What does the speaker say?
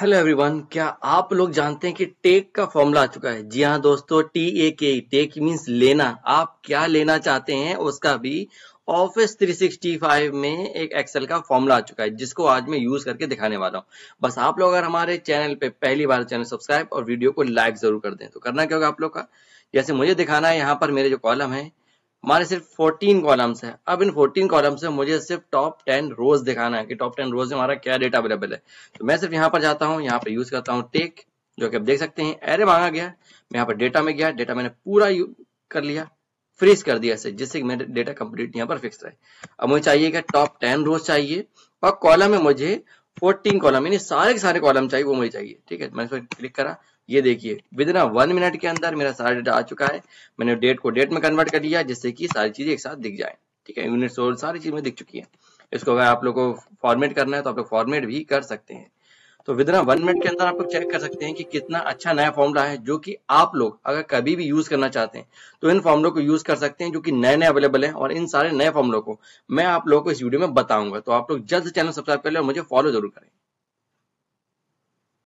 hello everyone क्या आप लोग जानते हैं कि टेक का फॉर्मूला आ चुका है जी हाँ दोस्तों टी ए के टेक मीन्स लेना आप क्या लेना चाहते हैं उसका भी ऑफिस 365 में एक एक्सेल का फॉर्मूला आ चुका है जिसको आज मैं यूज करके दिखाने वाला हूँ बस आप लोग अगर हमारे चैनल पे पहली बार चैनल सब्सक्राइब और वीडियो को लाइक जरूर कर दें तो करना क्या होगा आप लोग का जैसे मुझे दिखाना है यहाँ पर मेरे जो कॉलम है हमारे सिर्फ 14 कॉलम्स है अब इन 14 कॉलम से मुझे सिर्फ टॉप 10 रोज दिखाना है कि टॉप 10 रोज में हमारा क्या डेटा अवेलेबल है तो मैं सिर्फ यहाँ पर जाता हूँ यहाँ पर यूज करता हूँ टेक जो कि आप देख सकते हैं एरे मांगा गया मैं यहाँ पर डेटा में गया डेटा मैंने पूरा कर लिया फ्रीज कर दिया इसे जिससे कि मेरा डेटा कंप्लीट यहाँ पर फिक्स रहे अब मुझे चाहिए क्या टॉप टेन रोज चाहिए और कॉलम में मुझे फोर्टीन कॉलम यानी सारे के सारे कॉलम चाहिए वो मुझे चाहिए ठीक है मैंने क्लिक करा ये देखिए विद इन वन मिनट के अंदर मेरा सारा डेटा आ चुका है मैंने डेट को डेट में कन्वर्ट कर लिया जिससे कि सारी चीजें एक साथ दिख जाए ठीक है यूनिट सोल सारी चीज में दिख चुकी है इसको अगर आप लोग को फॉर्मेट करना है तो आप लोग फॉर्मेट भी कर सकते हैं तो विद वन मिनट के अंदर आप लोग चेक कर सकते हैं कि कितना अच्छा नया फॉर्मूला है जो कि आप लोग अगर कभी भी यूज करना चाहते हैं तो इन फॉर्मुलों को यूज कर सकते हैं जो कि नए नए अवेलेबल हैं और इन सारे नए फॉर्मुलों को मैं आप लोगों को इस वीडियो में बताऊंगा तो आप लोग जल्द चैनल सब्सक्राइब कर ले और मुझे फॉलो जरूर करें